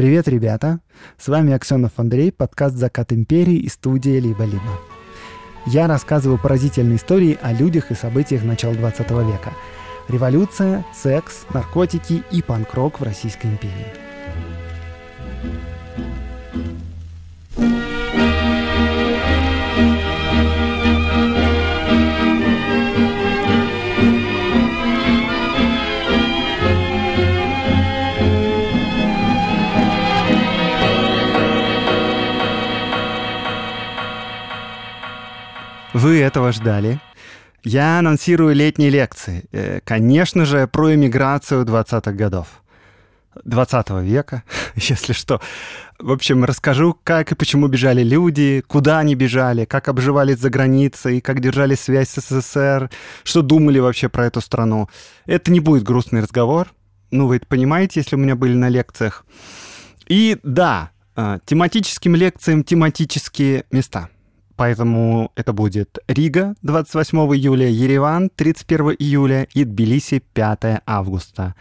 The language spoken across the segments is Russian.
Привет, ребята! С вами Аксенов Андрей, подкаст «Закат империи» и студия «Либо-либо». Я рассказываю поразительные истории о людях и событиях начала 20 века. Революция, секс, наркотики и панк-рок в Российской империи. Вы этого ждали. Я анонсирую летние лекции. Э, конечно же, про иммиграцию 20-х годов. 20 века, если что. В общем, расскажу, как и почему бежали люди, куда они бежали, как обживались за границей, как держали связь с СССР, что думали вообще про эту страну. Это не будет грустный разговор. Ну, вы это понимаете, если у меня были на лекциях. И да, э, тематическим лекциям тематические места — Поэтому это будет Рига 28 июля, Ереван 31 июля и Тбилиси 5 августа.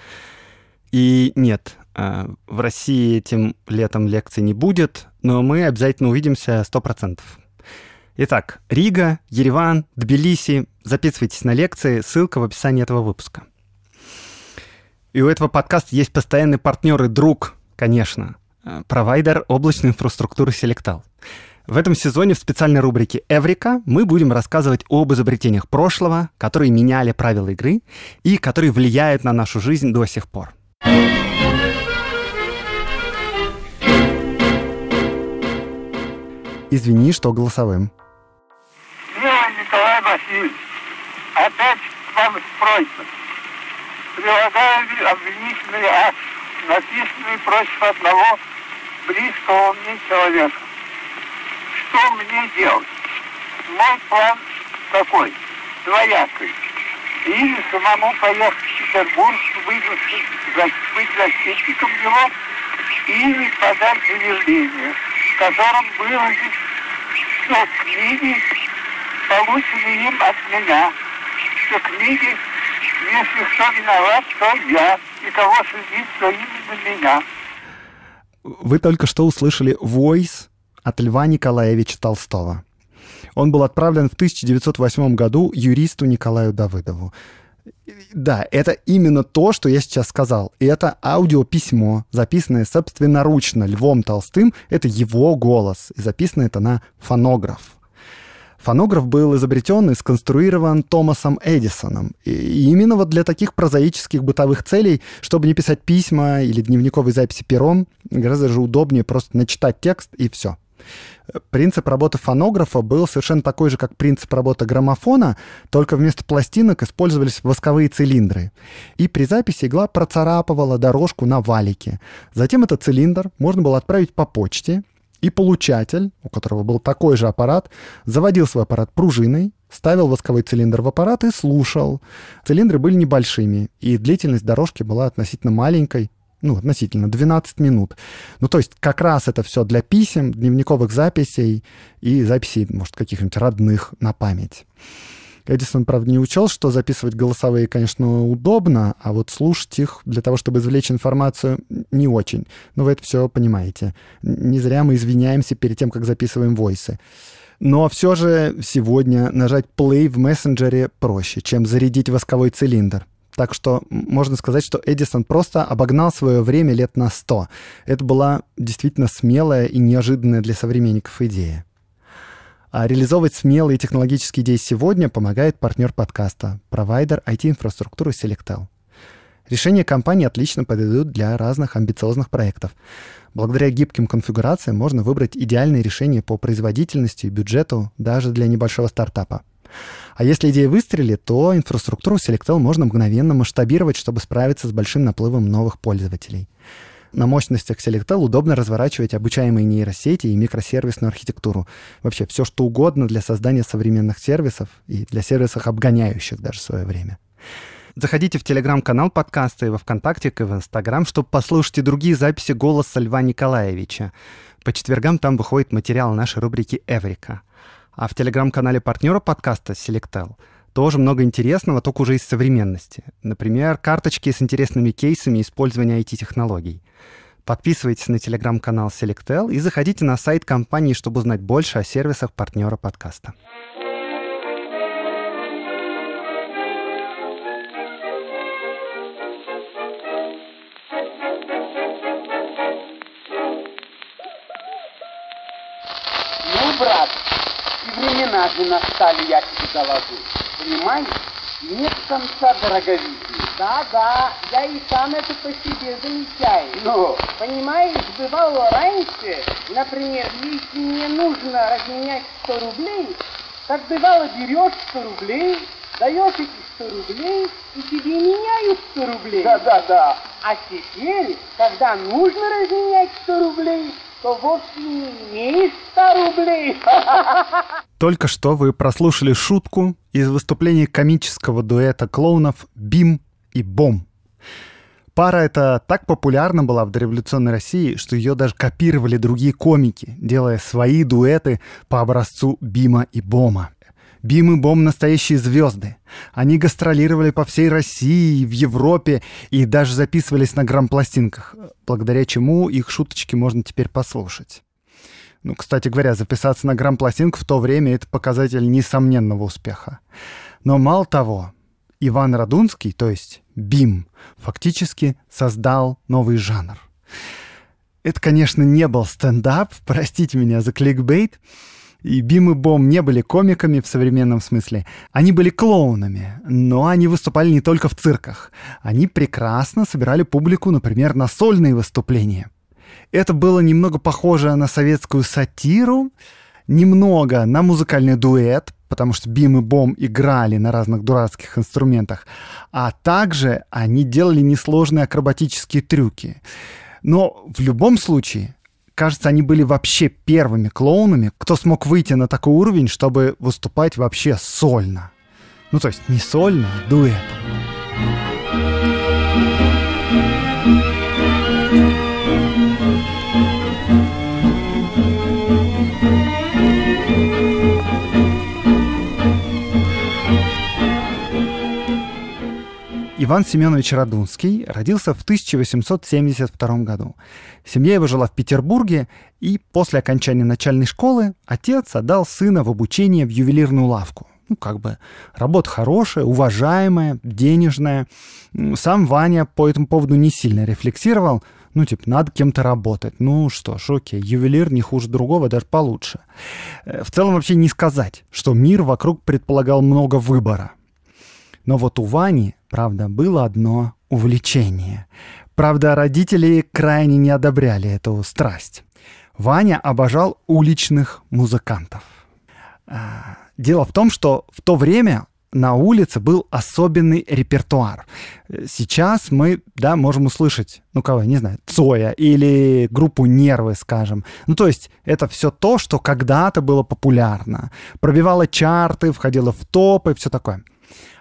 И нет, э, в России этим летом лекций не будет, но мы обязательно увидимся 100%. Итак, Рига, Ереван, Тбилиси. Записывайтесь на лекции, ссылка в описании этого выпуска. И у этого подкаста есть постоянный партнер и друг, конечно, э, провайдер облачной инфраструктуры Селектал. В этом сезоне в специальной рубрике «Эврика» мы будем рассказывать об изобретениях прошлого, которые меняли правила игры и которые влияют на нашу жизнь до сих пор. Извини, что голосовым. Я, ну, Николай Васильевич, опять к вам с просьбой. Прилагаю обвинительный акт, написанный против одного близкого мне человека что мне делать? Мой план такой, двоякой. Или самому поехать в Петербург, вызвать, быть защитником его, или подать заявление, в котором выразить все книги, полученные им от меня, что книги «Если кто виноват, то я, и кого судить, то именно меня». Вы только что услышали «Voice» от Льва Николаевича Толстого. Он был отправлен в 1908 году юристу Николаю Давыдову. Да, это именно то, что я сейчас сказал. И это аудиописьмо, записанное собственноручно Львом Толстым, это его голос, и записано это на фонограф. Фонограф был изобретен и сконструирован Томасом Эдисоном. И именно вот для таких прозаических бытовых целей, чтобы не писать письма или дневниковые записи пером, гораздо же удобнее просто начитать текст и все – Принцип работы фонографа был совершенно такой же, как принцип работы граммофона, только вместо пластинок использовались восковые цилиндры. И при записи игла процарапывала дорожку на валике. Затем этот цилиндр можно было отправить по почте, и получатель, у которого был такой же аппарат, заводил свой аппарат пружиной, ставил восковой цилиндр в аппарат и слушал. Цилиндры были небольшими, и длительность дорожки была относительно маленькой, ну, относительно, 12 минут. Ну, то есть как раз это все для писем, дневниковых записей и записей, может, каких-нибудь родных на память. Эдисон, правда, не учел, что записывать голосовые, конечно, удобно, а вот слушать их для того, чтобы извлечь информацию, не очень. Ну вы это все понимаете. Не зря мы извиняемся перед тем, как записываем войсы. Но все же сегодня нажать play в мессенджере проще, чем зарядить восковой цилиндр. Так что можно сказать, что Эдисон просто обогнал свое время лет на сто. Это была действительно смелая и неожиданная для современников идея. А реализовывать смелые технологические идеи сегодня помогает партнер подкаста, провайдер IT-инфраструктуры Selectel. Решения компании отлично подойдут для разных амбициозных проектов. Благодаря гибким конфигурациям можно выбрать идеальное решение по производительности и бюджету даже для небольшого стартапа. А если идея выстрелит, то инфраструктуру Selectel можно мгновенно масштабировать, чтобы справиться с большим наплывом новых пользователей. На мощностях Selectel удобно разворачивать обучаемые нейросети и микросервисную архитектуру. Вообще все, что угодно для создания современных сервисов и для сервисов, обгоняющих даже свое время. Заходите в телеграм-канал подкаста и во ВКонтакте, и в Инстаграм, чтобы послушать и другие записи голоса Льва Николаевича. По четвергам там выходит материал нашей рубрики «Эврика». А в телеграм-канале партнера подкаста Selectel тоже много интересного, только уже из современности. Например, карточки с интересными кейсами использования IT-технологий. Подписывайтесь на телеграм-канал Selectel и заходите на сайт компании, чтобы узнать больше о сервисах партнера подкаста. Ну, брат, времена же настали, я тебе доложу. Понимаешь? Нет конца дороговизны. Да, да, я и сам это по себе замечаю. Но ну? Понимаешь, бывало раньше, например, если мне нужно разменять 100 рублей, так бывало берешь 100 рублей, даешь эти 100 рублей, и тебе меняют 100 рублей. Да, да, да. А теперь, когда нужно разменять 100 рублей, что вовсе не 100 рублей. Только что вы прослушали шутку из выступления комического дуэта клоунов «Бим» и «Бом». Пара эта так популярна была в дореволюционной России, что ее даже копировали другие комики, делая свои дуэты по образцу Бима и Бома. Бим и Бом — настоящие звезды. Они гастролировали по всей России, в Европе и даже записывались на грампластинках, благодаря чему их шуточки можно теперь послушать. Ну, кстати говоря, записаться на грампластинку в то время — это показатель несомненного успеха. Но мало того, Иван Радунский, то есть Бим, фактически создал новый жанр. Это, конечно, не был стендап, простите меня за кликбейт, и Бим и Бом не были комиками в современном смысле. Они были клоунами, но они выступали не только в цирках. Они прекрасно собирали публику, например, на сольные выступления. Это было немного похоже на советскую сатиру, немного на музыкальный дуэт, потому что Бим и Бом играли на разных дурацких инструментах, а также они делали несложные акробатические трюки. Но в любом случае кажется, они были вообще первыми клоунами, кто смог выйти на такой уровень, чтобы выступать вообще сольно. Ну, то есть не сольно, а дуэтом. Иван Семенович Радунский родился в 1872 году. Семья его жила в Петербурге, и после окончания начальной школы отец отдал сына в обучение в ювелирную лавку. Ну, как бы, работа хорошая, уважаемая, денежная. Сам Ваня по этому поводу не сильно рефлексировал. Ну, типа, надо кем-то работать. Ну что ж, окей, ювелир не хуже другого, даже получше. Э, в целом вообще не сказать, что мир вокруг предполагал много выбора. Но вот у Вани Правда, было одно увлечение. Правда, родители крайне не одобряли эту страсть. Ваня обожал уличных музыкантов. А, дело в том, что в то время на улице был особенный репертуар. Сейчас мы, да, можем услышать, ну кого, не знаю, Цоя или группу Нервы, скажем. Ну то есть это все то, что когда-то было популярно. Пробивало чарты, входило в топы, все такое.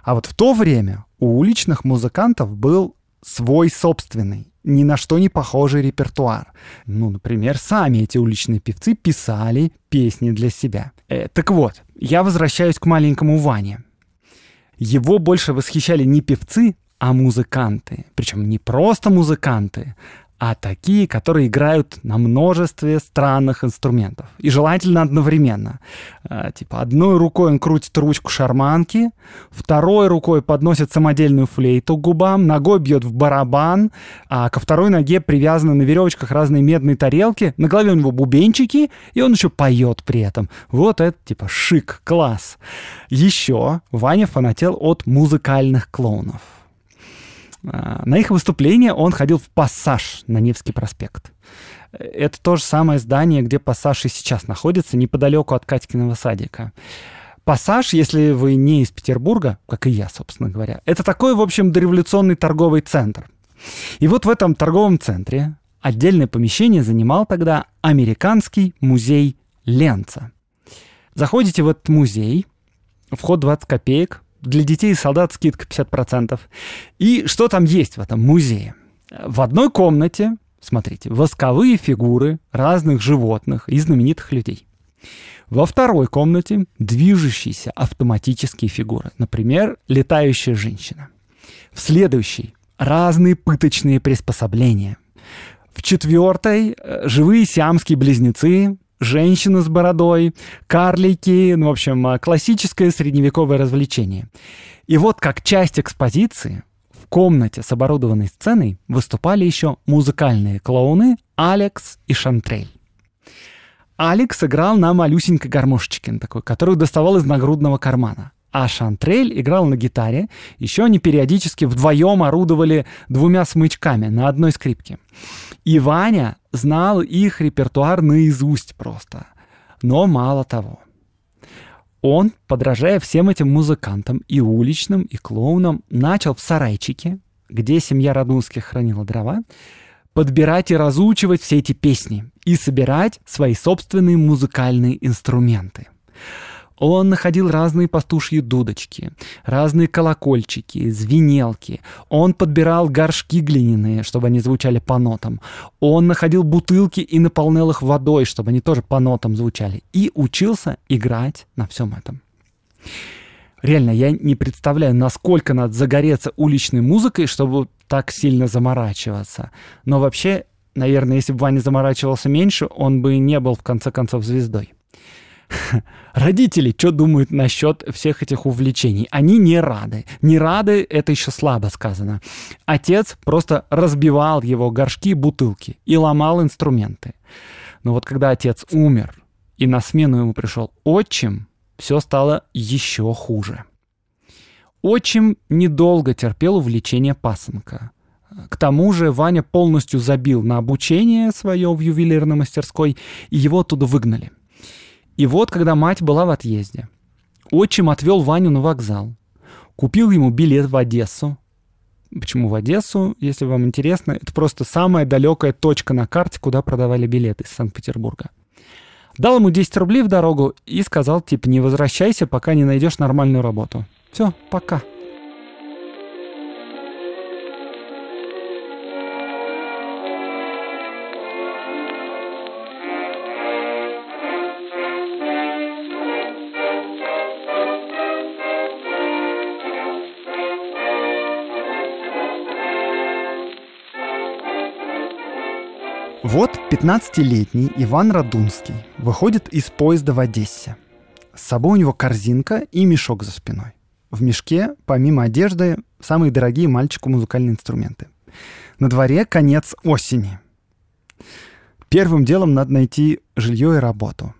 А вот в то время у уличных музыкантов был свой собственный, ни на что не похожий репертуар. Ну, например, сами эти уличные певцы писали песни для себя. Э, так вот, я возвращаюсь к маленькому Ване. Его больше восхищали не певцы, а музыканты. Причем не просто музыканты, а такие, которые играют на множестве странных инструментов. И желательно одновременно. Э, типа одной рукой он крутит ручку шарманки, второй рукой подносит самодельную флейту к губам, ногой бьет в барабан, а ко второй ноге привязаны на веревочках разные медные тарелки, на голове у него бубенчики, и он еще поет при этом. Вот это типа шик, класс. Еще Ваня фанател от музыкальных клоунов. А, на их выступление он ходил в пассаж на Невский проспект. Э, это то же самое здание, где пассаж и сейчас находится, неподалеку от Катькиного садика. Пассаж, если вы не из Петербурга, как и я, собственно говоря, это такой, в общем, дореволюционный торговый центр. И вот в этом торговом центре отдельное помещение занимал тогда Американский музей Ленца. Заходите в этот музей, вход 20 копеек, для детей и солдат скидка 50%. И что там есть в этом музее? В одной комнате, смотрите, восковые фигуры разных животных и знаменитых людей. Во второй комнате движущиеся автоматические фигуры, например, летающая женщина. В следующей разные пыточные приспособления. В четвертой э, живые сиамские близнецы, женщина с бородой, карлики, ну, в общем, а, классическое средневековое развлечение. И вот как часть экспозиции в комнате с оборудованной сценой выступали еще музыкальные клоуны Алекс и Шантрель. Алекс играл на малюсенькой гармошечке такой, которую доставал из нагрудного кармана а Шантрель играл на гитаре. Еще они периодически вдвоем орудовали двумя смычками на одной скрипке. И Ваня знал их репертуар наизусть просто. Но мало того. Он, подражая всем этим музыкантам, и уличным, и клоунам, начал в сарайчике, где семья Радунских хранила дрова, подбирать и разучивать все эти песни и собирать свои собственные музыкальные инструменты. Он находил разные пастушьи дудочки, разные колокольчики, звенелки. Он подбирал горшки глиняные, чтобы они звучали по нотам. Он находил бутылки и наполнял их водой, чтобы они тоже по нотам звучали. И учился играть на всем этом. Реально, я не представляю, насколько надо загореться уличной музыкой, чтобы так сильно заморачиваться. Но вообще, наверное, если бы Ваня заморачивался меньше, он бы не был в конце концов звездой. Родители что думают насчет всех этих увлечений? Они не рады. Не рады, это еще слабо сказано. Отец просто разбивал его горшки и бутылки и ломал инструменты. Но вот когда отец умер, и на смену ему пришел отчим, все стало еще хуже. Отчим недолго терпел увлечение пасынка. К тому же Ваня полностью забил на обучение свое в ювелирной мастерской, и его оттуда выгнали. И вот, когда мать была в отъезде, отчим отвел Ваню на вокзал, купил ему билет в Одессу. Почему в Одессу, если вам интересно? Это просто самая далекая точка на карте, куда продавали билеты из Санкт-Петербурга. Дал ему 10 рублей в дорогу и сказал, типа, не возвращайся, пока не найдешь нормальную работу. Все, пока. вот 15-летний Иван Радунский выходит из поезда в Одессе. С собой у него корзинка и мешок за спиной. В мешке, помимо одежды, самые дорогие мальчику музыкальные инструменты. На дворе конец осени. Первым делом надо найти жилье и работу.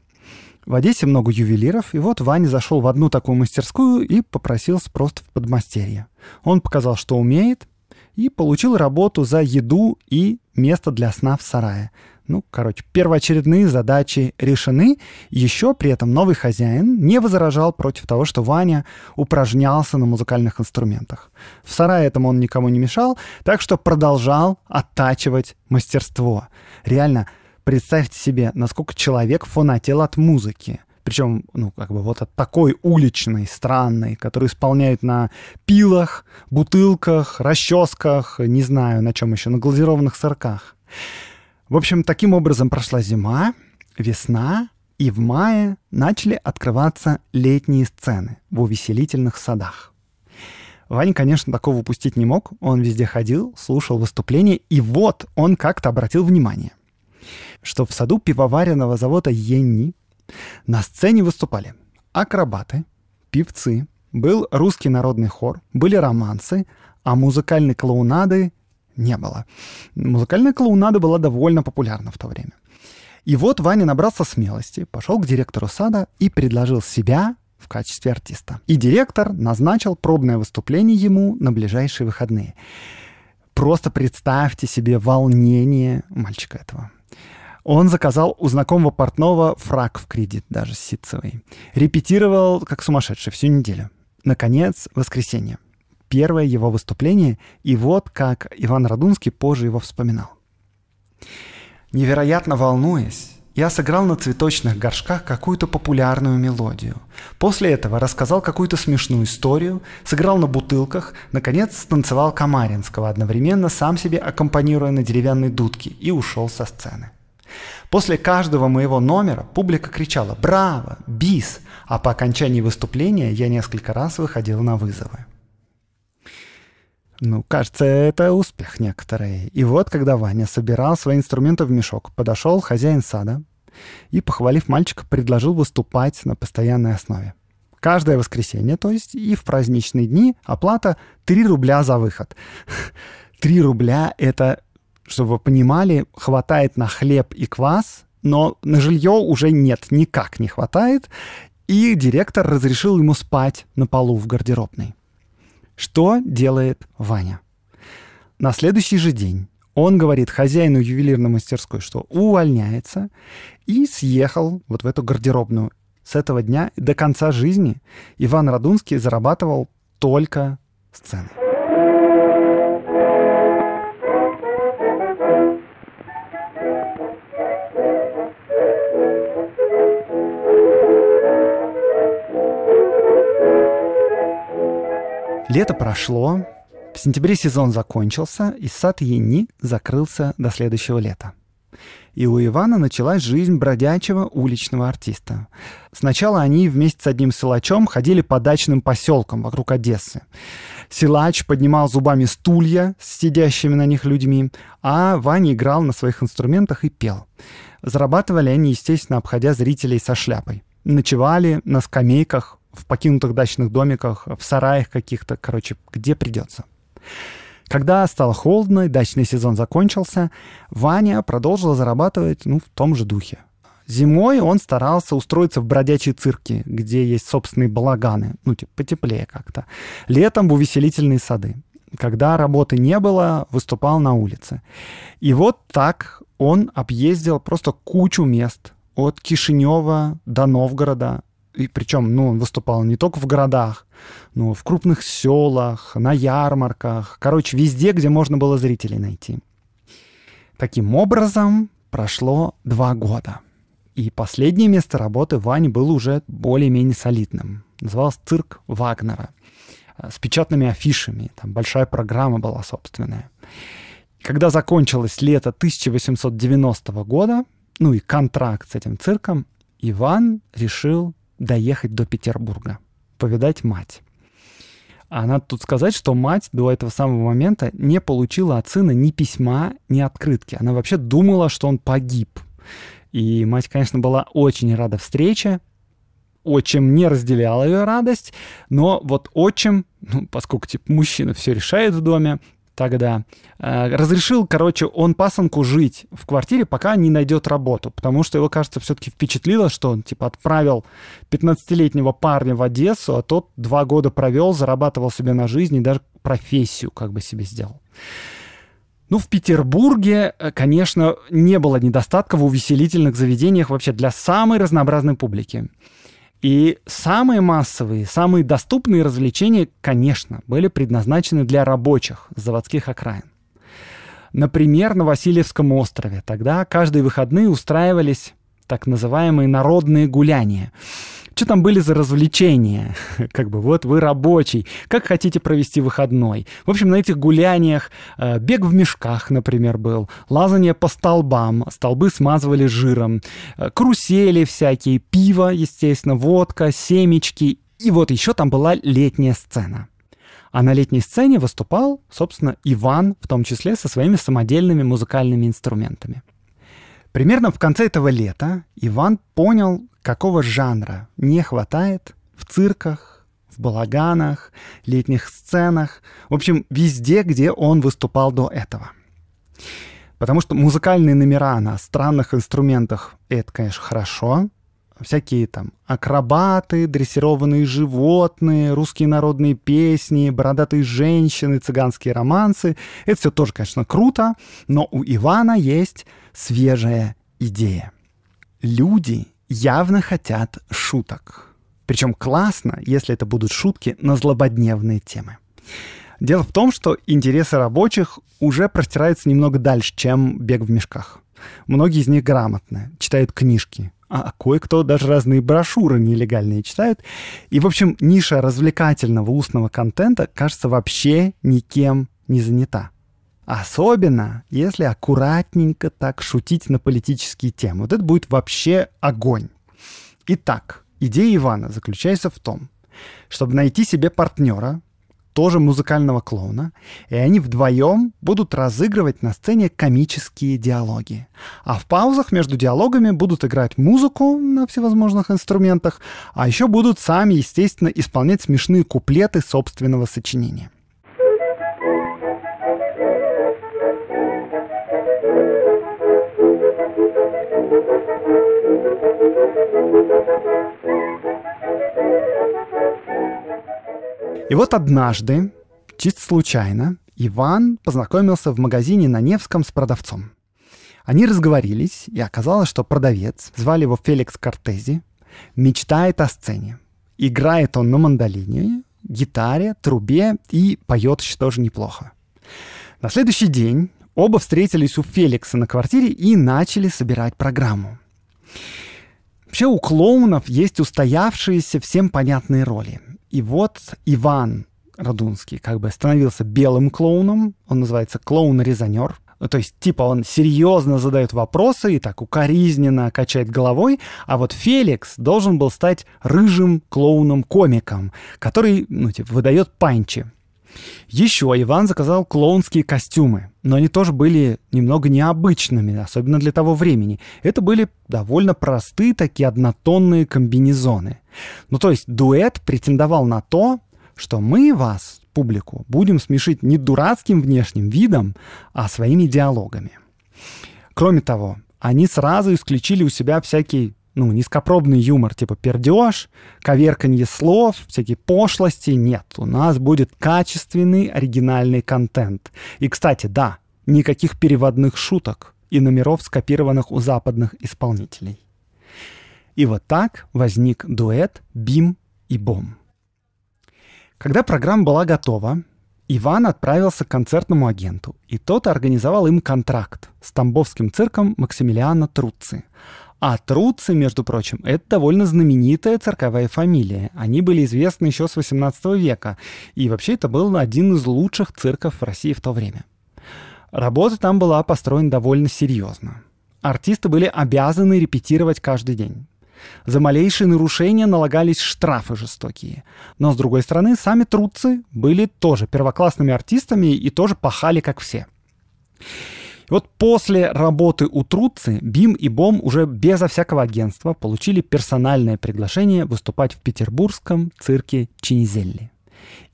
В Одессе много ювелиров, и вот Ваня зашел в одну такую мастерскую и попросился просто в подмастерье. Он показал, что умеет, и получил работу за еду и место для сна в сарае. Ну, короче, первоочередные задачи решены. Еще при этом новый хозяин не возражал против того, что Ваня упражнялся на музыкальных инструментах. В сарае этому он никому не мешал, так что продолжал оттачивать мастерство. Реально, представьте себе, насколько человек фанател от музыки. Причем, ну, как бы вот от такой уличной, странной, которую исполняют на пилах, бутылках, расческах, не знаю, на чем еще, на глазированных сырках. В общем, таким образом прошла зима, весна, и в мае начали открываться летние сцены в увеселительных садах. Вань, конечно, такого упустить не мог. Он везде ходил, слушал выступления, и вот он как-то обратил внимание, что в саду пивоваренного завода «Енни» На сцене выступали акробаты, певцы, был русский народный хор, были романсы, а музыкальной клоунады не было. Музыкальная клоунада была довольно популярна в то время. И вот Ваня набрался смелости, пошел к директору сада и предложил себя в качестве артиста. И директор назначил пробное выступление ему на ближайшие выходные. Просто представьте себе волнение мальчика этого. Он заказал у знакомого портного фраг в кредит, даже ситцевый. Репетировал как сумасшедший всю неделю. Наконец, воскресенье. Первое его выступление, и вот как Иван Радунский позже его вспоминал. Невероятно волнуясь, я сыграл на цветочных горшках какую-то популярную мелодию. После этого рассказал какую-то смешную историю, сыграл на бутылках, наконец станцевал Камаринского, одновременно сам себе аккомпанируя на деревянной дудке, и ушел со сцены. После каждого моего номера публика кричала «Браво! Бис!», а по окончании выступления я несколько раз выходил на вызовы. Ну, кажется, это успех некоторый. И вот, когда Ваня собирал свои инструменты в мешок, подошел хозяин сада и, похвалив мальчика, предложил выступать на постоянной основе. Каждое воскресенье, то есть и в праздничные дни, оплата 3 рубля за выход. 3 рубля — это чтобы вы понимали, хватает на хлеб и квас, но на жилье уже нет, никак не хватает. И директор разрешил ему спать на полу в гардеробной. Что делает Ваня? На следующий же день он говорит хозяину ювелирной мастерской, что увольняется, и съехал вот в эту гардеробную. С этого дня до конца жизни Иван Радунский зарабатывал только сцены. Лето прошло, в сентябре сезон закончился, и сад Ени закрылся до следующего лета. И у Ивана началась жизнь бродячего уличного артиста. Сначала они вместе с одним силачом ходили по дачным поселкам вокруг Одессы. Силач поднимал зубами стулья с сидящими на них людьми, а Ваня играл на своих инструментах и пел. Зарабатывали они, естественно, обходя зрителей со шляпой. Ночевали на скамейках в покинутых дачных домиках, в сараях каких-то, короче, где придется. Когда стало холодно и дачный сезон закончился, Ваня продолжил зарабатывать ну, в том же духе. Зимой он старался устроиться в бродячей цирке, где есть собственные балаганы, ну, типа, потеплее как-то. Летом в увеселительные сады. Когда работы не было, выступал на улице. И вот так он объездил просто кучу мест. От Кишинева до Новгорода, и причем, ну, он выступал не только в городах, но в крупных селах, на ярмарках, короче, везде, где можно было зрителей найти. Таким образом, прошло два года. И последнее место работы Вани было уже более-менее солидным. Назывался «Цирк Вагнера» э, с печатными афишами. Там большая программа была собственная. Когда закончилось лето 1890 года, ну и контракт с этим цирком, Иван решил доехать до Петербурга, повидать мать. А надо тут сказать, что мать до этого самого момента не получила от сына ни письма, ни открытки. Она вообще думала, что он погиб. И мать, конечно, была очень рада встрече. Отчим не разделял ее радость, но вот отчим, ну, поскольку типа мужчина все решает в доме, тогда. Э, разрешил, короче, он пасанку жить в квартире, пока не найдет работу, потому что его, кажется, все-таки впечатлило, что он, типа, отправил 15-летнего парня в Одессу, а тот два года провел, зарабатывал себе на жизнь и даже профессию как бы себе сделал. Ну, в Петербурге, э, конечно, не было недостатка в увеселительных заведениях вообще для самой разнообразной публики. И самые массовые, самые доступные развлечения, конечно, были предназначены для рабочих заводских окраин. Например, на Васильевском острове. Тогда каждые выходные устраивались так называемые народные гуляния. Что там были за развлечения? Как бы вот вы рабочий, как хотите провести выходной? В общем, на этих гуляниях э, бег в мешках, например, был, лазание по столбам, столбы смазывали жиром, э, карусели всякие, пиво, естественно, водка, семечки. И вот еще там была летняя сцена. А на летней сцене выступал, собственно, Иван, в том числе со своими самодельными музыкальными инструментами. Примерно в конце этого лета Иван понял, какого жанра не хватает в цирках, в балаганах, летних сценах, в общем, везде, где он выступал до этого. Потому что музыкальные номера на странных инструментах — это, конечно, хорошо. Всякие там акробаты, дрессированные животные, русские народные песни, бородатые женщины, цыганские романсы — это все тоже, конечно, круто, но у Ивана есть свежая идея. Люди явно хотят шуток. Причем классно, если это будут шутки на злободневные темы. Дело в том, что интересы рабочих уже простираются немного дальше, чем бег в мешках. Многие из них грамотны, читают книжки, а кое-кто даже разные брошюры нелегальные читают. И, в общем, ниша развлекательного устного контента, кажется, вообще никем не занята. Особенно, если аккуратненько так шутить на политические темы. Вот это будет вообще огонь. Итак, идея Ивана заключается в том, чтобы найти себе партнера, тоже музыкального клоуна, и они вдвоем будут разыгрывать на сцене комические диалоги. А в паузах между диалогами будут играть музыку на всевозможных инструментах, а еще будут сами, естественно, исполнять смешные куплеты собственного сочинения. И вот однажды, чисто случайно, Иван познакомился в магазине на Невском с продавцом. Они разговорились, и оказалось, что продавец, звали его Феликс Кортези, мечтает о сцене. Играет он на мандолине, гитаре, трубе и поет еще тоже неплохо. На следующий день оба встретились у Феликса на квартире и начали собирать программу. Вообще у клоунов есть устоявшиеся всем понятные роли. И вот Иван Радунский как бы становился белым клоуном, он называется клоун-резонер, то есть, типа, он серьезно задает вопросы и так укоризненно качает головой, а вот Феликс должен был стать рыжим клоуном-комиком, который, ну, типа, выдает панчи. Еще Иван заказал клоунские костюмы, но они тоже были немного необычными, особенно для того времени. Это были довольно простые такие однотонные комбинезоны. Ну то есть дуэт претендовал на то, что мы вас, публику, будем смешить не дурацким внешним видом, а своими диалогами. Кроме того, они сразу исключили у себя всякий ну, низкопробный юмор, типа пердеж, коверканье слов, всякие пошлости, нет. У нас будет качественный, оригинальный контент. И, кстати, да, никаких переводных шуток и номеров, скопированных у западных исполнителей. И вот так возник дуэт «Бим» и «Бом». Когда программа была готова, Иван отправился к концертному агенту, и тот организовал им контракт с тамбовским цирком Максимилиана Труцци, а Труцы, между прочим, это довольно знаменитая цирковая фамилия. Они были известны еще с 18 века. И вообще это был один из лучших цирков в России в то время. Работа там была построена довольно серьезно. Артисты были обязаны репетировать каждый день. За малейшие нарушения налагались штрафы жестокие. Но, с другой стороны, сами трудцы были тоже первоклассными артистами и тоже пахали, как все. И вот после работы у Труцы Бим и Бом уже безо всякого агентства получили персональное приглашение выступать в петербургском цирке Чинизелли.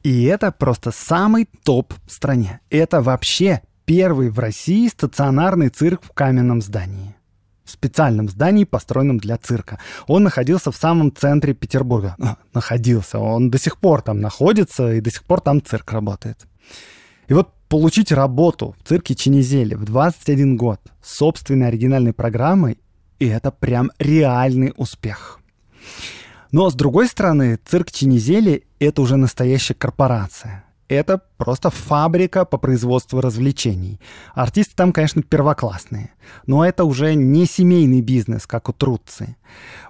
И это просто самый топ в стране. Это вообще первый в России стационарный цирк в каменном здании в специальном здании, построенном для цирка. Он находился в самом центре Петербурга. Находился. Он до сих пор там находится, и до сих пор там цирк работает. И вот получить работу в цирке Ченезели в 21 год с собственной оригинальной программой, и это прям реальный успех. Но, с другой стороны, цирк Ченезели — это уже настоящая корпорация. Это просто фабрика по производству развлечений. Артисты там, конечно, первоклассные. Но это уже не семейный бизнес, как у Трутцы.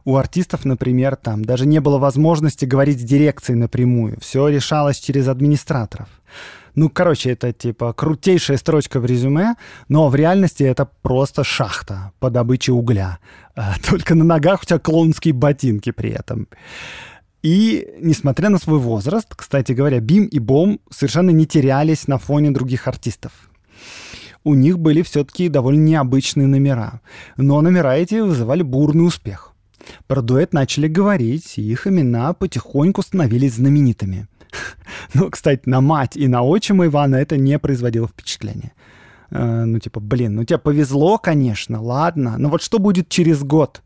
У артистов, например, там даже не было возможности говорить с дирекцией напрямую. Все решалось через администраторов. Ну, короче, это типа крутейшая строчка в резюме, но в реальности это просто шахта по добыче угля. А, только на ногах у тебя клоунские ботинки при этом. И, несмотря на свой возраст, кстати говоря, Бим и Бом совершенно не терялись на фоне других артистов у них были все-таки довольно необычные номера. Но номера эти вызывали бурный успех. Про дуэт начали говорить, и их имена потихоньку становились знаменитыми. Ну, кстати, на мать и на отчима Ивана это не производило впечатления. Э, ну, типа, блин, ну тебе повезло, конечно, ладно. Но вот что будет через год?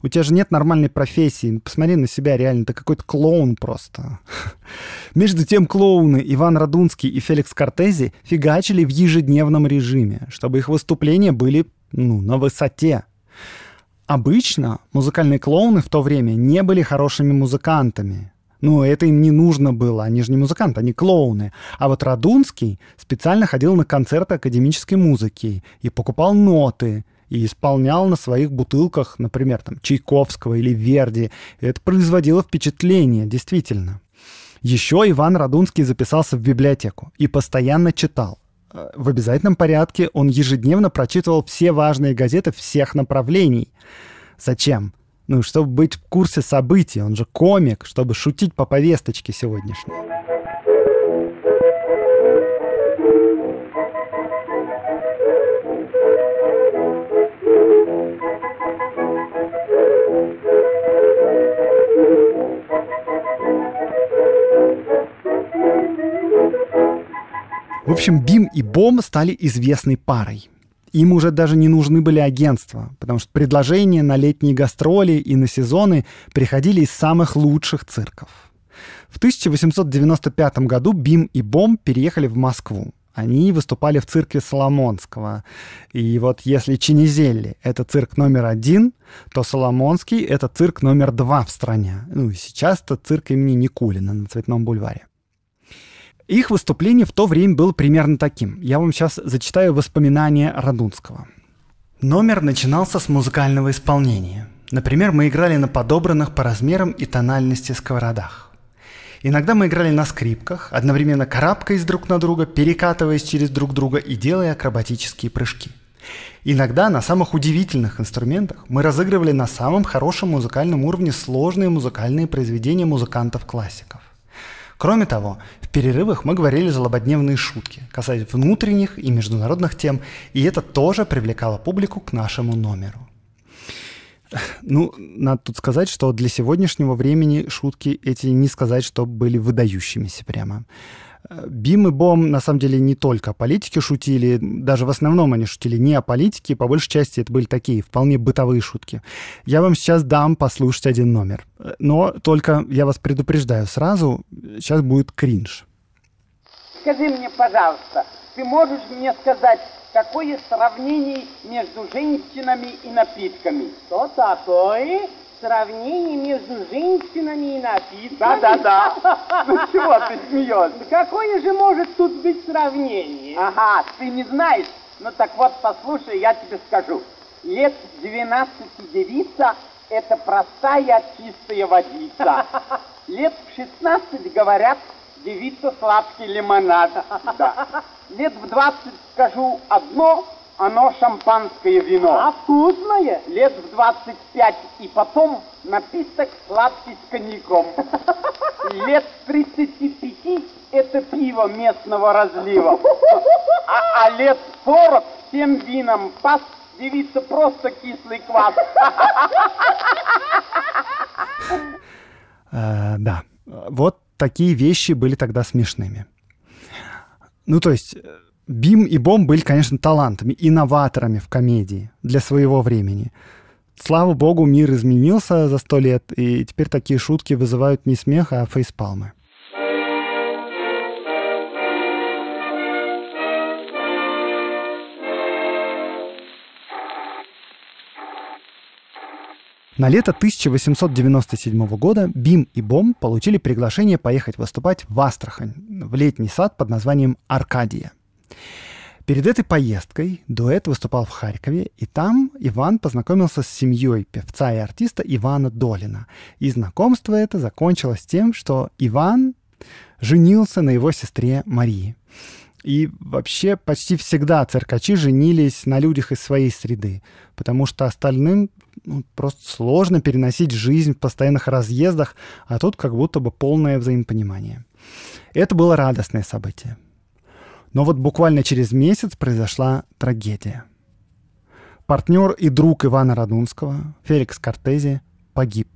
У тебя же нет нормальной профессии. Посмотри на себя, реально, ты какой-то клоун просто. Между тем, клоуны Иван Радунский и Феликс Кортези фигачили в ежедневном режиме, чтобы их выступления были ну, на высоте. Обычно музыкальные клоуны в то время не были хорошими музыкантами. Но ну, это им не нужно было, они же не музыканты, они клоуны. А вот Радунский специально ходил на концерты академической музыки и покупал ноты, и исполнял на своих бутылках, например, там, Чайковского или Верди. И это производило впечатление, действительно. Еще Иван Радунский записался в библиотеку и постоянно читал. Э, в обязательном порядке он ежедневно прочитывал все важные газеты всех направлений. Зачем? ну, чтобы быть в курсе событий, он же комик, чтобы шутить по повесточке сегодняшней. В общем, Бим и Бом стали известной парой. Им уже даже не нужны были агентства, потому что предложения на летние гастроли и на сезоны приходили из самых лучших цирков. В 1895 году Бим и Бом переехали в Москву. Они выступали в цирке Соломонского. И вот если Чинизелли — это цирк номер один, то Соломонский — это цирк номер два в стране. Ну и сейчас это цирк имени Никулина на Цветном бульваре. Их выступление в то время было примерно таким. Я вам сейчас зачитаю воспоминания Радунского. Номер начинался с музыкального исполнения. Например, мы играли на подобранных по размерам и тональности сковородах. Иногда мы играли на скрипках, одновременно карабкаясь друг на друга, перекатываясь через друг друга и делая акробатические прыжки. Иногда на самых удивительных инструментах мы разыгрывали на самом хорошем музыкальном уровне сложные музыкальные произведения музыкантов-классиков. Кроме того, в перерывах мы говорили злободневные шутки, касаясь внутренних и международных тем, и это тоже привлекало публику к нашему номеру. Ну, надо тут сказать, что для сегодняшнего времени шутки эти не сказать, что были выдающимися прямо. Бим и Бом, на самом деле, не только о политике шутили, даже в основном они шутили не о политике, по большей части это были такие вполне бытовые шутки. Я вам сейчас дам послушать один номер, но только я вас предупреждаю сразу, сейчас будет кринж. Скажи мне, пожалуйста, ты можешь мне сказать, какое сравнение между женщинами и напитками? Что такое? сравнение между женщинами и напитками. Да-да-да. Ну чего ты смеешься? Какое же может тут быть сравнение? Ага, ты не знаешь. Ну так вот, послушай, я тебе скажу. Лет 12 девица – это простая чистая водица. Лет в 16, говорят, девица сладкий лимонад. Да. Лет в 20 скажу одно – оно шампанское вино. А вкусное? Лет в 25 и потом напиток сладкий с коньяком. Лет 35 это пиво местного разлива. А, а лет 40 всем винам пас девица просто кислый квас. Э, да, вот такие вещи были тогда смешными. Ну, то есть, э, Бим и Бом были, конечно, талантами, инноваторами в комедии для своего времени. Слава богу, мир изменился за сто лет, и теперь такие шутки вызывают не смех, а фейспалмы. На лето 1897 года Бим и Бом получили приглашение поехать выступать в Астрахань, в летний сад под названием «Аркадия». Перед этой поездкой дуэт выступал в Харькове, и там Иван познакомился с семьей певца и артиста Ивана Долина. И знакомство это закончилось тем, что Иван женился на его сестре Марии. И вообще почти всегда циркачи женились на людях из своей среды, потому что остальным ну, просто сложно переносить жизнь в постоянных разъездах, а тут как будто бы полное взаимопонимание. Это было радостное событие. Но вот буквально через месяц произошла трагедия. Партнер и друг Ивана Радунского, Феликс Кортези, погиб.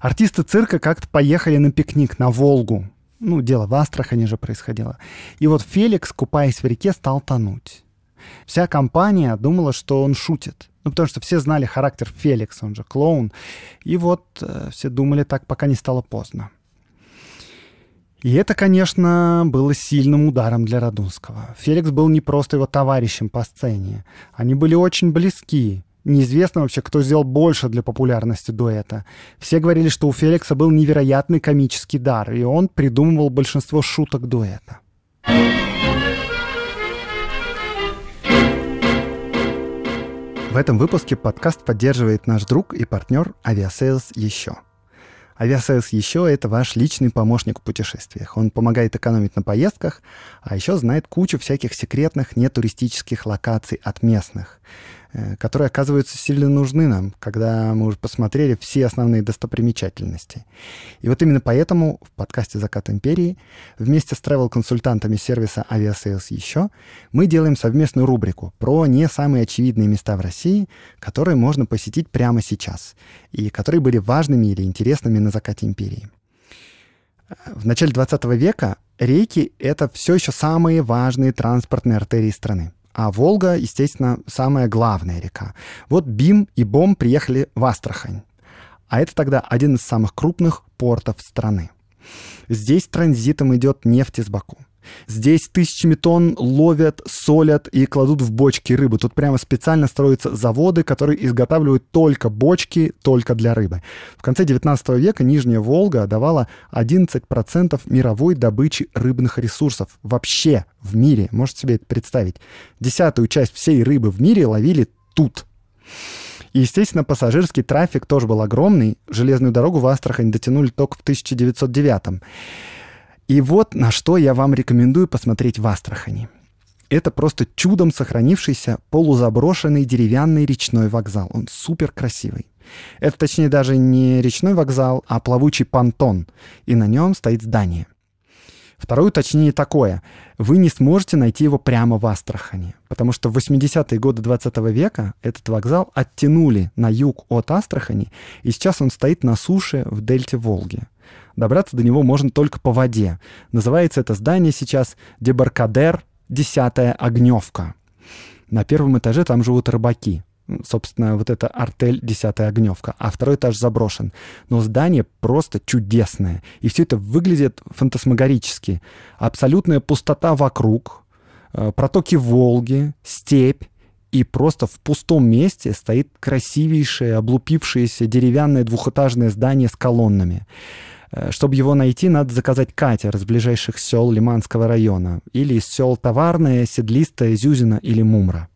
Артисты цирка как-то поехали на пикник на Волгу. Ну, дело в Астрахани же происходило. И вот Феликс, купаясь в реке, стал тонуть. Вся компания думала, что он шутит. Ну, потому что все знали характер Феликса, он же клоун. И вот э, все думали так, пока не стало поздно. И это, конечно, было сильным ударом для Радунского. Феликс был не просто его товарищем по сцене. Они были очень близки. Неизвестно вообще, кто сделал больше для популярности дуэта. Все говорили, что у Феликса был невероятный комический дар, и он придумывал большинство шуток дуэта. В этом выпуске подкаст поддерживает наш друг и партнер «Авиасейлс еще». Авиасейлс еще — это ваш личный помощник в путешествиях. Он помогает экономить на поездках, а еще знает кучу всяких секретных нетуристических локаций от местных. Э, которые, оказываются сильно нужны нам, когда мы уже посмотрели все основные достопримечательности. И вот именно поэтому в подкасте «Закат империи» вместе с travel-консультантами сервиса «Авиасейлс еще» мы делаем совместную рубрику про не самые очевидные места в России, которые можно посетить прямо сейчас и которые были важными или интересными на «Закате империи». В начале 20 века реки — это все еще самые важные транспортные артерии страны а Волга, естественно, самая главная река. Вот Бим и Бом приехали в Астрахань. А это тогда один из самых крупных портов страны. Здесь транзитом идет нефть из Баку. Здесь тысячами тонн ловят, солят и кладут в бочки рыбы. Тут прямо специально строятся заводы, которые изготавливают только бочки, только для рыбы. В конце 19 века Нижняя Волга давала 11% мировой добычи рыбных ресурсов. Вообще в мире. Можете себе это представить. Десятую часть всей рыбы в мире ловили тут. И, естественно, пассажирский трафик тоже был огромный. Железную дорогу в Астрахань дотянули только в 1909 и вот на что я вам рекомендую посмотреть в Астрахани. Это просто чудом сохранившийся полузаброшенный деревянный речной вокзал. Он супер красивый. Это точнее даже не речной вокзал, а плавучий понтон. И на нем стоит здание – Второе уточнение такое. Вы не сможете найти его прямо в Астрахани, потому что в 80-е годы 20 века этот вокзал оттянули на юг от Астрахани, и сейчас он стоит на суше в дельте Волги. Добраться до него можно только по воде. Называется это здание сейчас Дебаркадер «Десятая огневка». На первом этаже там живут рыбаки собственно, вот эта артель «Десятая огневка», а второй этаж заброшен. Но здание просто чудесное, и все это выглядит фантасмагорически. Абсолютная пустота вокруг, э, протоки Волги, степь, и просто в пустом месте стоит красивейшее, облупившееся деревянное двухэтажное здание с колоннами. Э, чтобы его найти, надо заказать катер из ближайших сел Лиманского района или из сел Товарное, Седлистое, Зюзина или Мумра.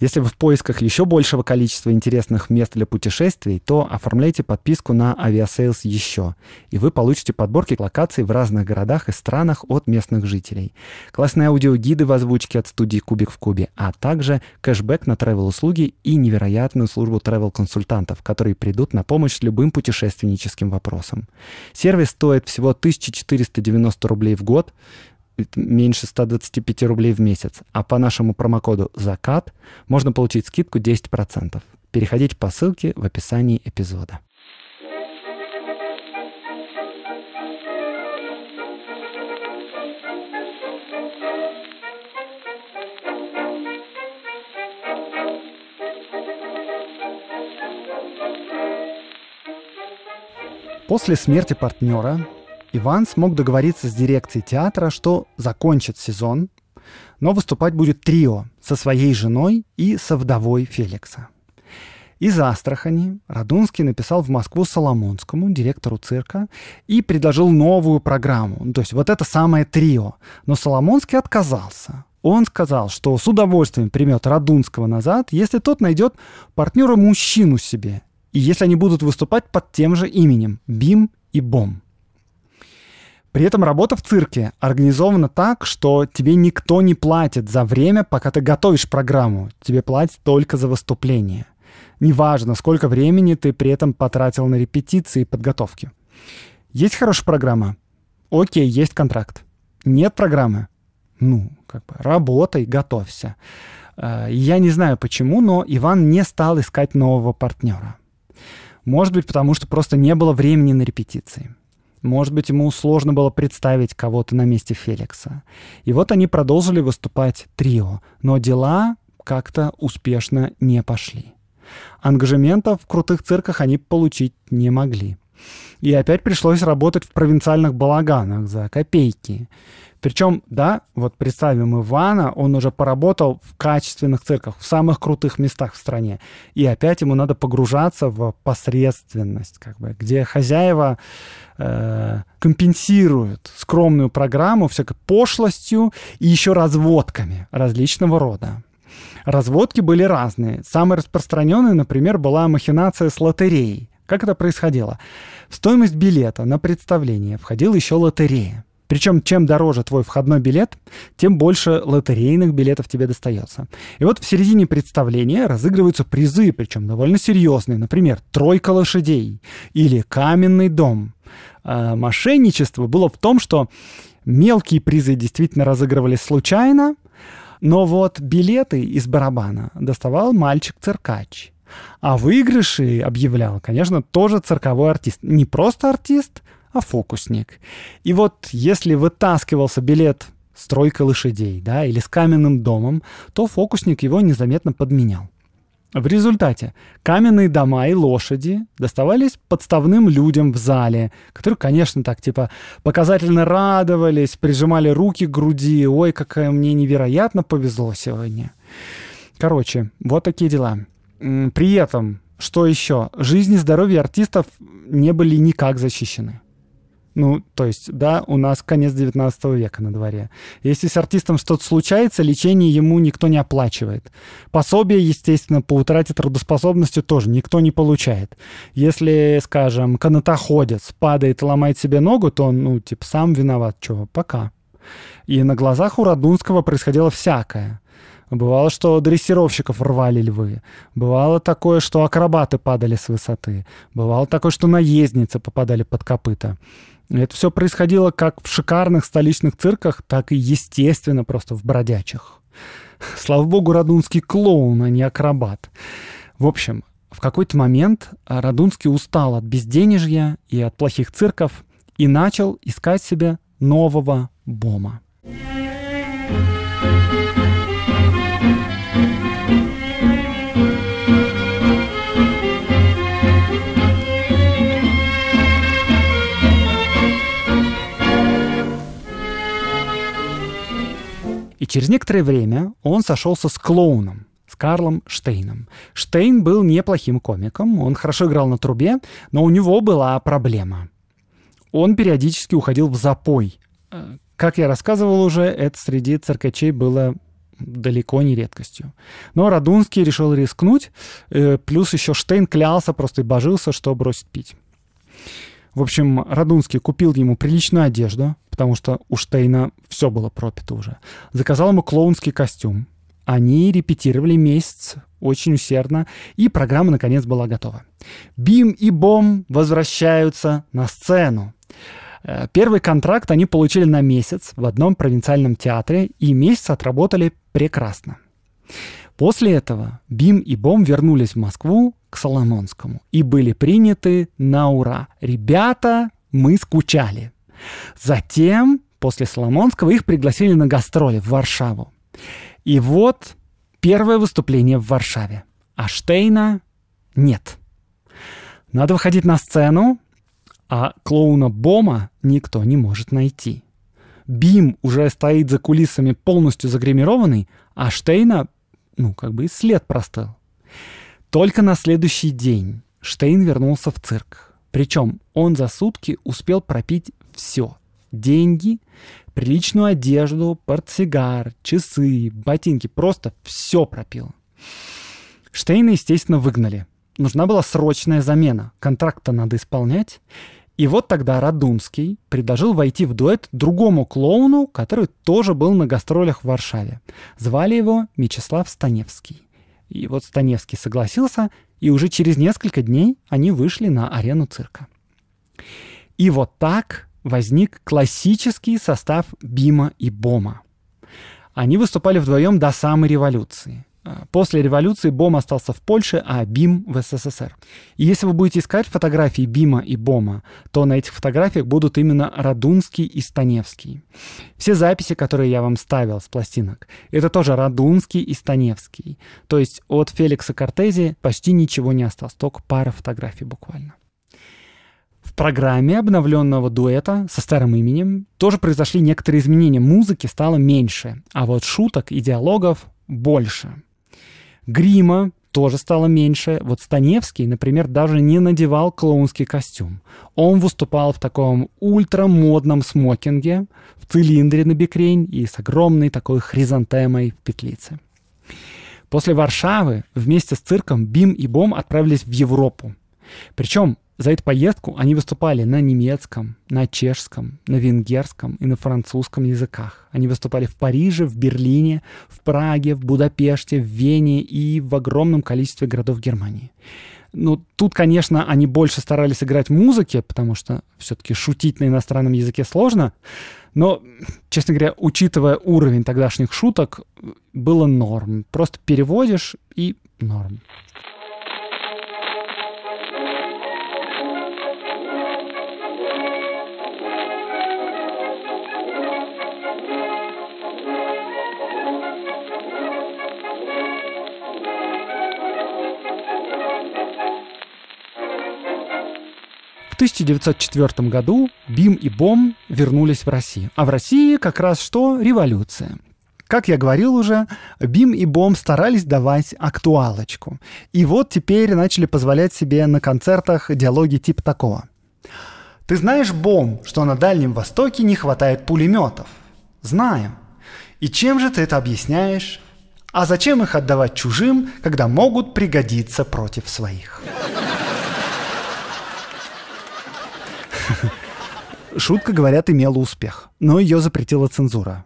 Если вы в поисках еще большего количества интересных мест для путешествий, то оформляйте подписку на Aviasales еще, и вы получите подборки локаций в разных городах и странах от местных жителей, классные аудиогиды в озвучке от студии «Кубик в кубе», а также кэшбэк на travel-услуги и невероятную службу travel-консультантов, которые придут на помощь любым путешественническим вопросам. Сервис стоит всего 1490 рублей в год, меньше 125 рублей в месяц, а по нашему промокоду «Закат» можно получить скидку 10%. Переходите по ссылке в описании эпизода. После смерти партнера Иван смог договориться с дирекцией театра, что закончит сезон, но выступать будет трио со своей женой и со вдовой Феликса. Из Астрахани Радунский написал в Москву Соломонскому, директору цирка, и предложил новую программу. То есть вот это самое трио. Но Соломонский отказался. Он сказал, что с удовольствием примет Радунского назад, если тот найдет партнера мужчину себе, и если они будут выступать под тем же именем – Бим и Бом. При этом работа в цирке организована так, что тебе никто не платит за время, пока ты готовишь программу. Тебе платят только за выступление. Неважно, сколько времени ты при этом потратил на репетиции и подготовки. Есть хорошая программа? Окей, есть контракт. Нет программы? Ну, как бы, работай, готовься. Э, я не знаю почему, но Иван не стал искать нового партнера. Может быть, потому что просто не было времени на репетиции. Может быть, ему сложно было представить кого-то на месте Феликса. И вот они продолжили выступать трио, но дела как-то успешно не пошли. Ангажементов в крутых цирках они получить не могли. И опять пришлось работать в провинциальных балаганах за копейки. Причем, да, вот представим Ивана, он уже поработал в качественных цирках, в самых крутых местах в стране. И опять ему надо погружаться в посредственность, как бы, где хозяева э, компенсируют скромную программу всякой пошлостью и еще разводками различного рода. Разводки были разные. Самой распространенной, например, была махинация с лотереей. Как это происходило? В стоимость билета на представление входила еще лотерея. Причем чем дороже твой входной билет, тем больше лотерейных билетов тебе достается. И вот в середине представления разыгрываются призы, причем довольно серьезные. Например, тройка лошадей или каменный дом. А мошенничество было в том, что мелкие призы действительно разыгрывались случайно, но вот билеты из барабана доставал мальчик-циркач. А выигрыши объявлял, конечно, тоже цирковой артист. Не просто артист, а фокусник. И вот если вытаскивался билет с тройкой лошадей, да, или с каменным домом, то фокусник его незаметно подменял. В результате каменные дома и лошади доставались подставным людям в зале, которые, конечно, так типа показательно радовались, прижимали руки к груди, ой, какая мне невероятно повезло сегодня. Короче, вот такие дела. При этом, что еще? Жизнь и здоровье артистов не были никак защищены. Ну, то есть, да, у нас конец 19 века на дворе. Если с артистом что-то случается, лечение ему никто не оплачивает. Пособие, естественно, по утрате трудоспособности тоже никто не получает. Если, скажем, канатоходец падает и ломает себе ногу, то он, ну, типа, сам виноват, чего, пока. И на глазах у Радунского происходило всякое. Бывало, что дрессировщиков рвали львы. Бывало такое, что акробаты падали с высоты. Бывало такое, что наездницы попадали под копыта. Это все происходило как в шикарных столичных цирках, так и, естественно, просто в бродячих. Слава богу, Радунский клоун, а не акробат. В общем, в какой-то момент Радунский устал от безденежья и от плохих цирков и начал искать себе нового бома. через некоторое время он сошелся с клоуном, с Карлом Штейном. Штейн был неплохим комиком, он хорошо играл на трубе, но у него была проблема. Он периодически уходил в запой. Э, как я рассказывал уже, это среди циркачей было далеко не редкостью. Но Радунский решил рискнуть, э, плюс еще Штейн клялся, просто и божился, что бросит пить. В общем, Радунский купил ему приличную одежду, потому что у Штейна все было пропито уже. Заказал ему клоунский костюм. Они репетировали месяц очень усердно, и программа, наконец, была готова. Бим и Бом возвращаются на сцену. Э, первый контракт они получили на месяц в одном провинциальном театре и месяц отработали прекрасно. После этого Бим и Бом вернулись в Москву к Соломонскому и были приняты на ура. Ребята, мы скучали. Затем, после Соломонского, их пригласили на гастроли в Варшаву. И вот первое выступление в Варшаве. А Штейна нет. Надо выходить на сцену, а клоуна Бома никто не может найти. Бим уже стоит за кулисами полностью загримированный, а Штейна ну, как бы и след простыл. Только на следующий день Штейн вернулся в цирк. Причем он за сутки успел пропить все. Деньги, приличную одежду, портсигар, часы, ботинки. Просто все пропил. Штейна, естественно, выгнали. Нужна была срочная замена. контракта надо исполнять. И вот тогда Радунский предложил войти в дуэт другому клоуну, который тоже был на гастролях в Варшаве. Звали его Мечислав Станевский. И вот Станевский согласился, и уже через несколько дней они вышли на арену цирка. И вот так возник классический состав Бима и Бома. Они выступали вдвоем до самой революции. После революции Бом остался в Польше, а Бим в СССР. И если вы будете искать фотографии Бима и Бома, то на этих фотографиях будут именно Радунский и Станевский. Все записи, которые я вам ставил с пластинок, это тоже Радунский и Станевский. То есть от Феликса Кортези почти ничего не осталось, только пара фотографий буквально. В программе обновленного дуэта со старым именем тоже произошли некоторые изменения. Музыки стало меньше, а вот шуток и диалогов больше. Грима тоже стало меньше. Вот Станевский, например, даже не надевал клоунский костюм. Он выступал в таком ультрамодном смокинге, в цилиндре на бикрень и с огромной такой хризантемой в петлице. После Варшавы вместе с цирком Бим и Бом отправились в Европу. Причем за эту поездку они выступали на немецком, на чешском, на венгерском и на французском языках. Они выступали в Париже, в Берлине, в Праге, в Будапеште, в Вене и в огромном количестве городов Германии. Но ну, тут, конечно, они больше старались играть музыки, потому что все-таки шутить на иностранном языке сложно. Но, честно говоря, учитывая уровень тогдашних шуток, было норм. Просто переводишь и норм. 1904 году Бим и Бом вернулись в Россию. А в России как раз что? Революция. Как я говорил уже, Бим и Бом старались давать актуалочку. И вот теперь начали позволять себе на концертах диалоги типа такого. «Ты знаешь, Бом, что на Дальнем Востоке не хватает пулеметов?» «Знаю». «И чем же ты это объясняешь?» «А зачем их отдавать чужим, когда могут пригодиться против своих?» Шутка, говорят, имела успех, но ее запретила цензура.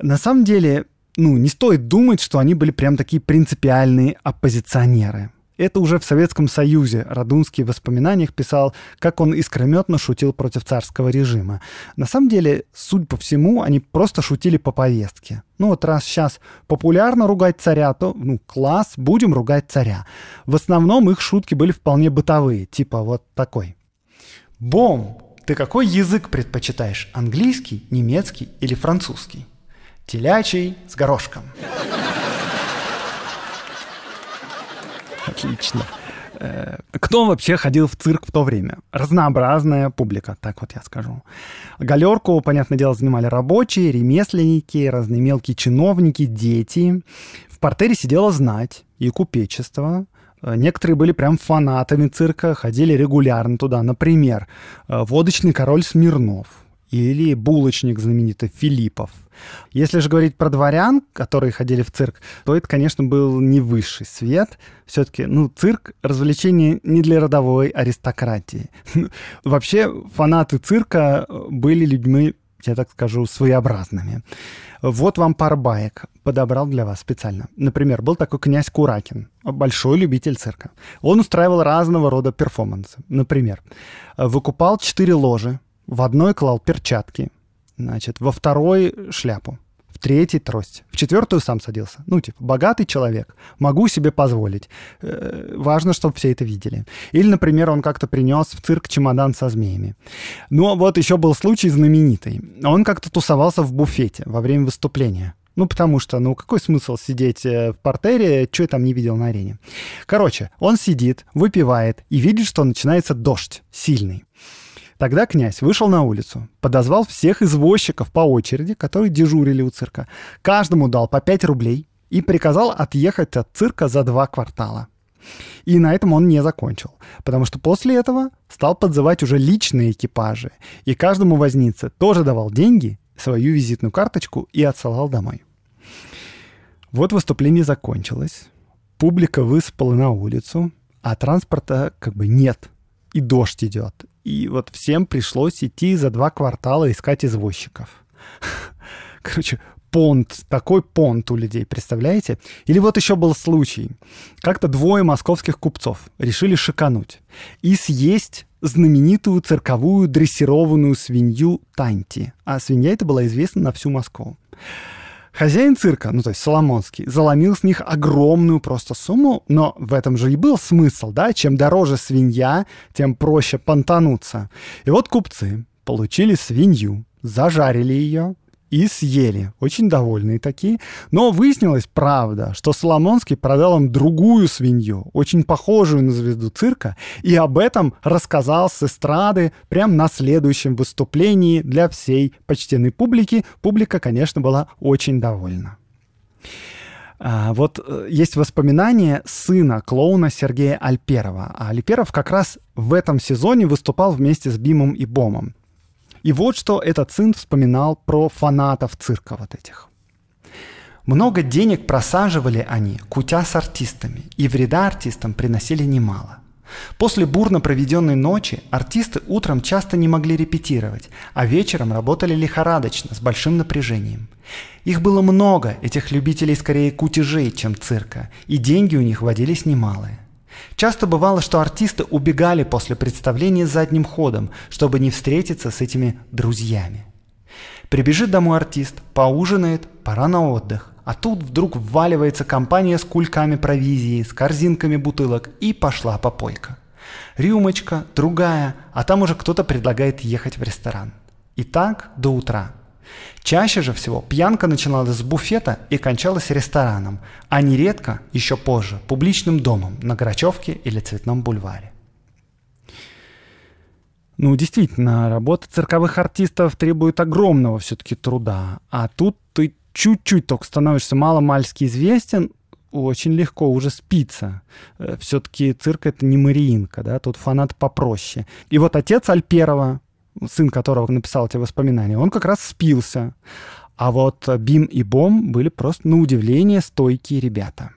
На самом деле, ну, не стоит думать, что они были прям такие принципиальные оппозиционеры. Это уже в Советском Союзе Радунский в воспоминаниях писал, как он искрометно шутил против царского режима. На самом деле, судя по всему, они просто шутили по повестке. Ну вот раз сейчас популярно ругать царя, то, ну, класс, будем ругать царя. В основном их шутки были вполне бытовые, типа вот такой. Бом! Ты какой язык предпочитаешь? Английский, немецкий или французский? Телячий с горошком. Отлично. Э, кто вообще ходил в цирк в то время? Разнообразная публика, так вот я скажу. Галерку, понятное дело, занимали рабочие, ремесленники, разные мелкие чиновники, дети. В портере сидела знать и купечество. Э, некоторые были прям фанатами цирка, ходили регулярно туда. Например, э, водочный король Смирнов или булочник знаменитый Филиппов. Если же говорить про дворян, которые ходили в цирк, то это, конечно, был не высший свет. Все-таки, ну, цирк — развлечение не для родовой аристократии. Вообще, фанаты цирка э, были людьми, я так скажу, своеобразными. Вот вам пара баек. Подобрал для вас специально. Например, был такой князь Куракин, большой любитель цирка. Он устраивал разного рода перформансы. Например, выкупал четыре ложи, в одной клал перчатки, значит, во второй шляпу, в третий трость, в четвертую сам садился. Ну, типа, богатый человек, могу себе позволить. Э -э важно, чтобы все это видели. Или, например, он как-то принес в цирк чемодан со змеями. Ну, вот еще был случай знаменитый. Он как-то тусовался в буфете во время выступления. Ну, потому что, ну, какой смысл сидеть э, в портере, что я там не видел на арене? Короче, он сидит, выпивает и видит, что начинается дождь сильный. Тогда князь вышел на улицу, подозвал всех извозчиков по очереди, которые дежурили у цирка. Каждому дал по 5 рублей и приказал отъехать от цирка за два квартала. И на этом он не закончил, потому что после этого стал подзывать уже личные экипажи, и каждому вознице тоже давал деньги, свою визитную карточку и отсылал домой. Вот выступление закончилось, публика высыпала на улицу, а транспорта как бы нет, и дождь идет, и вот всем пришлось идти за два квартала искать извозчиков. Короче, понт, такой понт у людей, представляете? Или вот еще был случай. Как-то двое московских купцов решили шикануть и съесть знаменитую цирковую дрессированную свинью Танти. А свинья эта была известна на всю Москву. Хозяин цирка, ну то есть Соломонский, заломил с них огромную просто сумму, но в этом же и был смысл, да? Чем дороже свинья, тем проще понтануться. И вот купцы получили свинью, зажарили ее, и съели. Очень довольные такие. Но выяснилось, правда, что Соломонский продал им другую свинью, очень похожую на звезду цирка, и об этом рассказал с эстрады прямо на следующем выступлении для всей почтенной публики. Публика, конечно, была очень довольна. А, вот э, есть воспоминания сына клоуна Сергея Альперова. А Альперов как раз в этом сезоне выступал вместе с Бимом и Бомом. И вот что этот сын вспоминал про фанатов цирка вот этих. Много денег просаживали они, кутя с артистами, и вреда артистам приносили немало. После бурно проведенной ночи артисты утром часто не могли репетировать, а вечером работали лихорадочно, с большим напряжением. Их было много, этих любителей скорее кутежей, чем цирка, и деньги у них водились немалые. Часто бывало, что артисты убегали после представления задним ходом, чтобы не встретиться с этими друзьями. Прибежит домой артист, поужинает, пора на отдых. А тут вдруг вваливается компания с кульками провизии, с корзинками бутылок и пошла попойка. Рюмочка, другая, а там уже кто-то предлагает ехать в ресторан. И так до утра – Чаще же всего пьянка начиналась с буфета и кончалась рестораном, а нередко, еще позже, публичным домом на Грачевке или Цветном бульваре. Ну, действительно, работа цирковых артистов требует огромного все-таки труда. А тут ты чуть-чуть только становишься маломальски известен, очень легко уже спится. Э, все-таки цирк — это не мариинка, да, тут фанат попроще. И вот отец Альперова, сын которого написал эти воспоминания, он как раз спился. А вот Бим и Бом были просто на удивление стойкие ребята.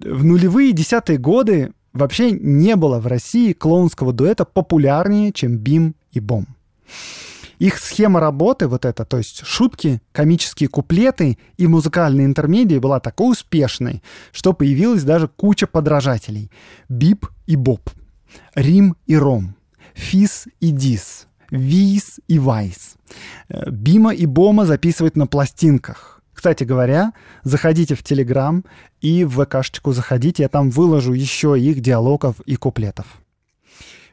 В нулевые десятые годы вообще не было в России клоунского дуэта популярнее, чем Бим и Бом. Их схема работы, вот эта, то есть шутки, комические куплеты и музыкальные интермедии была такой успешной, что появилась даже куча подражателей. Бип и Боб, Рим и Ром – Фис и Дис, Вис и Вайс. Э, Бима и Бома записывают на пластинках. Кстати говоря, заходите в Телеграм и в ВКшечку заходите, я там выложу еще их диалогов и куплетов.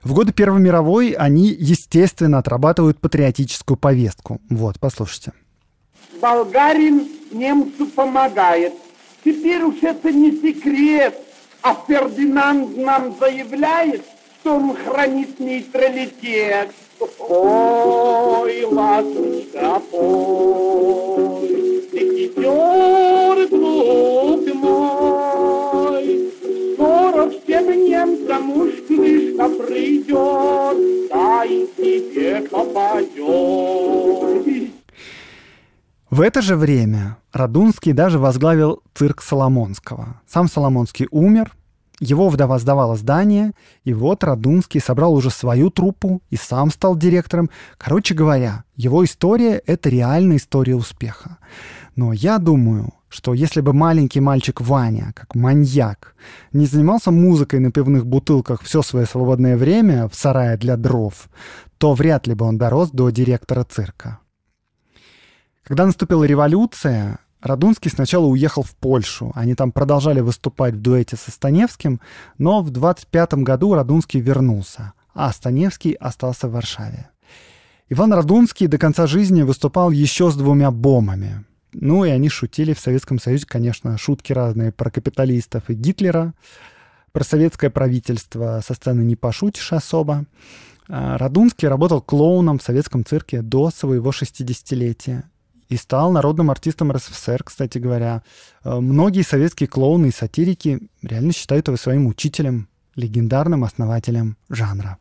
В годы Первой мировой они, естественно, отрабатывают патриотическую повестку. Вот, послушайте. Болгарин немцу помогает. Теперь уж это не секрет, а Фердинанд нам заявляет, что хранит нейтралитет. Ой, ласточка, пой, рекетер, друг мой, скоро всем немцам уж крышка придет, да и тебе попадет. В это же время Радунский даже возглавил цирк Соломонского. Сам Соломонский умер, его вдова сдавала здание, и вот Радунский собрал уже свою труппу и сам стал директором. Короче говоря, его история — это реальная история успеха. Но я думаю, что если бы маленький мальчик Ваня, как маньяк, не занимался музыкой на пивных бутылках все свое свободное время в сарае для дров, то вряд ли бы он дорос до директора цирка. Когда наступила революция, Радунский сначала уехал в Польшу. Они там продолжали выступать в дуэте со Станевским, но в 25 году Радунский вернулся, а Станевский остался в Варшаве. Иван Радунский до конца жизни выступал еще с двумя бомами. Ну и они шутили в Советском Союзе, конечно, шутки разные про капиталистов и Гитлера, про советское правительство со сцены не пошутишь особо. А, Радунский работал клоуном в советском цирке до своего 60-летия и стал народным артистом РСФСР, кстати говоря. Э, многие советские клоуны и сатирики реально считают его своим учителем, легендарным основателем жанра.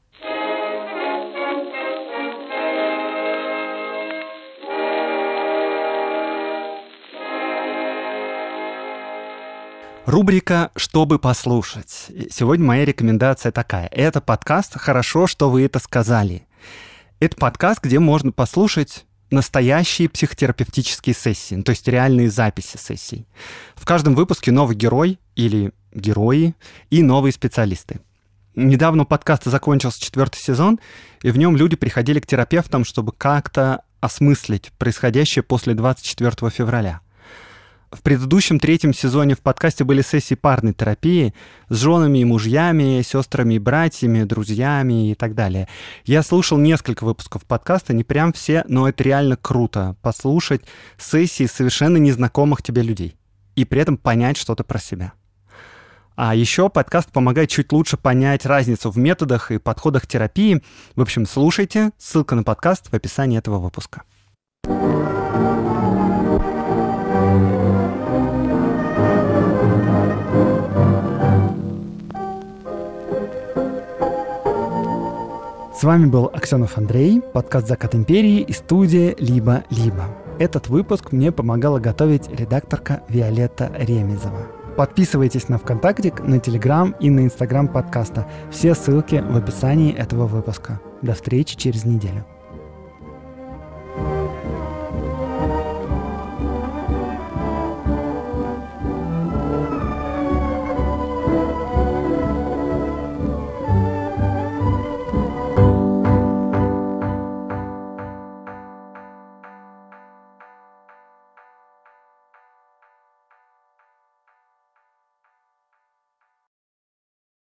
Рубрика «Чтобы послушать». Сегодня моя рекомендация такая. Это подкаст «Хорошо, что вы это сказали». Это подкаст, где можно послушать настоящие психотерапевтические сессии, ну, то есть реальные записи сессий. В каждом выпуске новый герой или герои и новые специалисты. Недавно подкаст закончился четвертый сезон, и в нем люди приходили к терапевтам, чтобы как-то осмыслить происходящее после 24 февраля – в предыдущем третьем сезоне в подкасте были сессии парной терапии с женами и мужьями, сестрами и братьями, друзьями и так далее. Я слушал несколько выпусков подкаста, не прям все, но это реально круто послушать сессии совершенно незнакомых тебе людей и при этом понять что-то про себя. А еще подкаст помогает чуть лучше понять разницу в методах и подходах терапии. В общем, слушайте. Ссылка на подкаст в описании этого выпуска. С вами был Аксенов Андрей, подкаст «Закат империи» и студия «Либо-либо». Этот выпуск мне помогала готовить редакторка Виолетта Ремезова. Подписывайтесь на ВКонтакте, на Телеграм и на Инстаграм подкаста. Все ссылки в описании этого выпуска. До встречи через неделю.